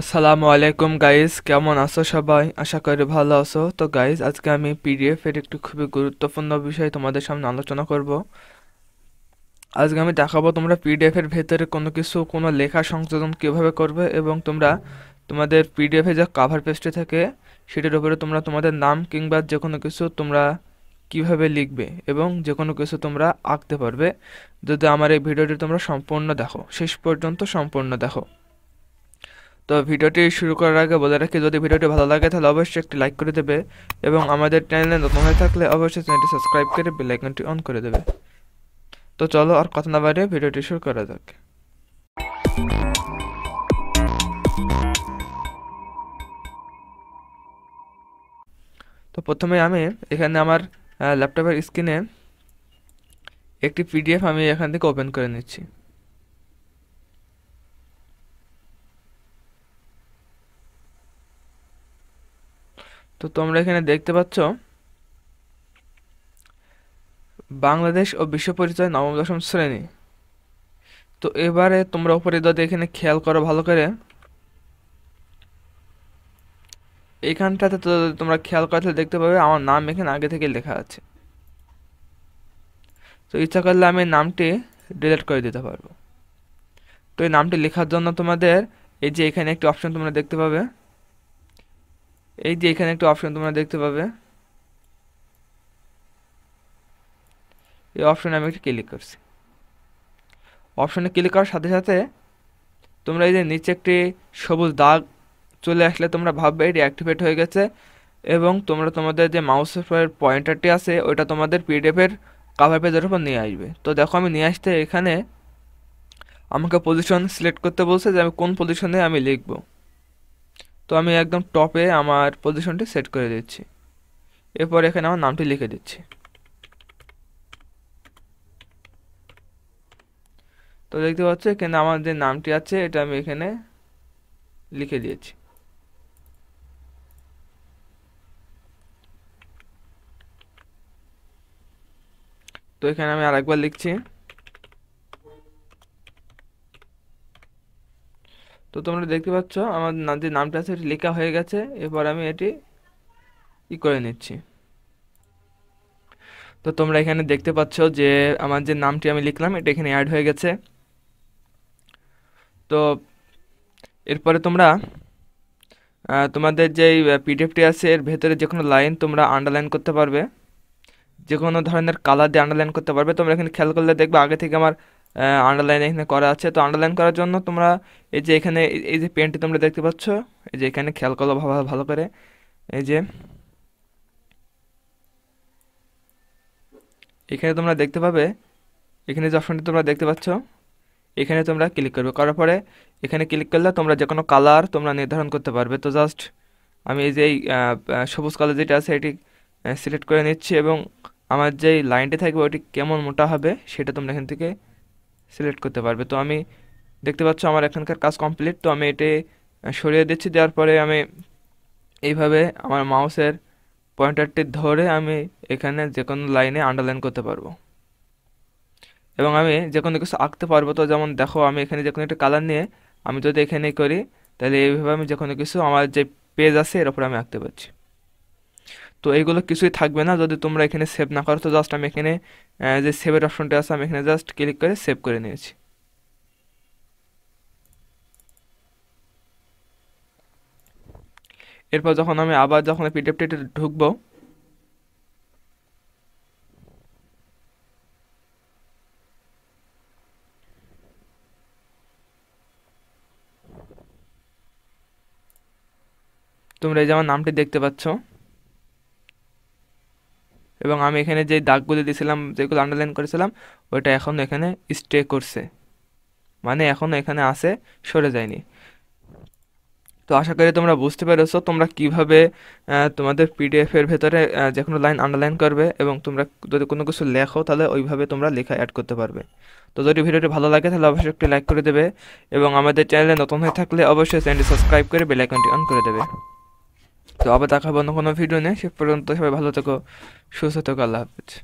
আসসালামু আলাইকুম গাইজ কেমন আছো সবাই আশা করি ভালো আছো তো গাইজ আজকে আমি পিডিএফ এর একটি খুবই গুরুত্বপূর্ণ বিষয় তোমাদের সামনে আলোচনা করব আজকে আমি দেখাবো তোমরা পিডিএফ এর ভেতরে কোনো কিছু কোনো লেখা সংযোজন কিভাবে করবে এবং তোমরা তোমাদের পিডিএফ এ যা কাভার পেজটি থাকে সেটির উপরে তোমরা তোমাদের নাম কিংবা যে কোনো কিছু তোমরা কিভাবে লিখবে এবং যে কোনো কিছু তোমরা আঁকতে পারবে যদি আমার এই ভিডিওটি তোমরা সম্পূর্ণ দেখো শেষ পর্যন্ত সম্পূর্ণ দেখো তো ভিডিওটি শুরু করার আগে বলে রাখি যদি ভিডিওটি ভালো লাগে তাহলে অবশ্যই একটি লাইক করে দেবে এবং আমাদের চ্যানেলে নতুন হয়ে থাকলে অবশ্যই চ্যানেলটি সাবস্ক্রাইব করে বেলাইকনটি অন করে দেবে তো চলো আর কথা না বাইরে ভিডিওটি শুরু করা যাক তো প্রথমে আমি এখানে আমার ল্যাপটপের স্ক্রিনে একটি পিডিএফ আমি এখান থেকে ওপেন করে নিচ্ছি তো তোমরা এখানে দেখতে পাচ্ছ বাংলাদেশ ও বিশ্ব পরিচয় নবম দশম শ্রেণী তো এবারে তোমরা উপরে যদি এখানে খেয়াল করো ভালো করে এখানটাতে তো তোমরা খেয়াল করতে দেখতে পাবে আমার নাম এখানে আগে থেকে লেখা আছে তো ইচ্ছা করলে আমি নামটি ডিলিট করে দিতে পারবো তো এই নামটি লেখার জন্য তোমাদের এই যে এখানে একটি অপশন তোমরা দেখতে পাবে এই যে এখানে একটা অপশন তোমরা দেখতে পাবে এই অপশনে আমি একটু ক্লিক করছি অপশনে ক্লিক করার সাথে সাথে তোমরা এই যে নিচে একটি সবুজ দাগ চলে আসলে তোমরা ভাববে এটি অ্যাক্টিভেট হয়ে গেছে এবং তোমরা তোমাদের যে মাউসের পয়েন্টারটি আছে ওইটা তোমাদের পিডিএফের কাভার পেজের উপর নিয়ে আসবে তো দেখো আমি নিয়ে আসতে এখানে আমাকে পজিশন সিলেক্ট করতে বলছে যে আমি কোন পজিশনে আমি লিখবো তো আমি একদম টপে আমার পজিশনটি সেট করে দিচ্ছি এরপর এখানে আমার নামটি লিখে দিচ্ছি তো দেখতে পাচ্ছ এখানে আমার যে নামটি আছে এটা আমি এখানে লিখে দিয়েছি তো এখানে আমি আরেকবার লিখছি তো তোমরা দেখতে পাচ্ছ আমার যে নামটা আছে এটি লেখা হয়ে গেছে এরপর আমি এটি ই করে নিচ্ছি তো তোমরা এখানে দেখতে পাচ্ছ যে আমার যে নামটি আমি লিখলাম এটা এখানে অ্যাড হয়ে গেছে তো এরপরে তোমরা তোমাদের যে পিডিএফটি আছে এর ভেতরে যে কোনো লাইন তোমরা আন্ডারলাইন করতে পারবে যে কোনো ধরনের কালার দিয়ে আন্ডারলাইন করতে পারবে তোমরা এখানে খেয়াল করলে দেখবে আগে থেকে আমার আন্ডারলাইন এখানে করা আছে তো আন্ডারলাইন করার জন্য তোমরা এই যে এখানে এই যে পেনটি তোমরা দেখতে পাচ্ছ এই যে এখানে খেয়াল করো ভালো করে এই যে এখানে তোমরা দেখতে পাবে এখানে যে অপশানটি তোমরা দেখতে পাচ্ছ এখানে তোমরা ক্লিক করবে করার পরে এখানে ক্লিক করলে তোমরা যে কোনো কালার তোমরা নির্ধারণ করতে পারবে তো জাস্ট আমি এই যে এই সবুজ কালার যেটা আছে এটি সিলেক্ট করে নিচ্ছি এবং আমার যেই লাইনটি থাকবে ওটি কেমন মোটা হবে সেটা তোমরা এখান থেকে সিলেক্ট করতে পারবে তো আমি দেখতে পাচ্ছ আমার এখানকার কাজ কমপ্লিট তো আমি এটি সরিয়ে দিচ্ছি দেওয়ার পরে আমি এইভাবে আমার মাউসের পয়েন্টারটি ধরে আমি এখানে যে কোনো লাইনে আন্ডারলাইন করতে পারবো এবং আমি যে কোনো কিছু আঁকতে পারবো তো যেমন দেখো আমি এখানে যে কোনো একটা কালার নিয়ে আমি যদি এখানে করি তাহলে এইভাবে আমি যে কোনো কিছু আমার যে পেজ আছে এর ওপরে আমি আঁকতে পারছি তো এইগুলো কিছুই থাকবে না যদি তোমরা এখানে সেভ না করো তো জাস্ট আমি এখানে যে সেভের অপশনটা আছে আমি এখানে জাস্ট ক্লিক করে সেভ করে নিয়েছি এরপর যখন আমি আবার যখন পিডিএফটিতে ঢুকবো তোমরা এই যে আমার নামটি দেখতে পাচ্ছ এবং আমি এখানে যে দাগগুলো দিয়েছিলাম যেগুলো আন্ডারলাইন করেছিলাম ওইটা এখন এখানে স্টে করছে মানে এখন এখানে আছে সরে যায়নি তো আশা করি তোমরা বুঝতে পেরেছো তোমরা কিভাবে তোমাদের পিডিএফের ভেতরে যে কোনো লাইন আন্ডারলাইন করবে এবং তোমরা যদি কোনো কিছু লেখো তাহলে ওইভাবে তোমরা লেখা অ্যাড করতে পারবে তো যদি ভিডিওটি ভালো লাগে তাহলে অবশ্যই একটি লাইক করে দেবে এবং আমাদের চ্যানেলে নতুন হয়ে থাকলে অবশ্যই চ্যানেলটি সাবস্ক্রাইব করে বেল আইকনটি অন করে দেবে তো আবার দেখাবো অন্য কোনো ভিডিও নিয়ে সে পর্যন্ত সবাই ভালো থেকো সুস্থ থেকো আল্লাহ হাফিজ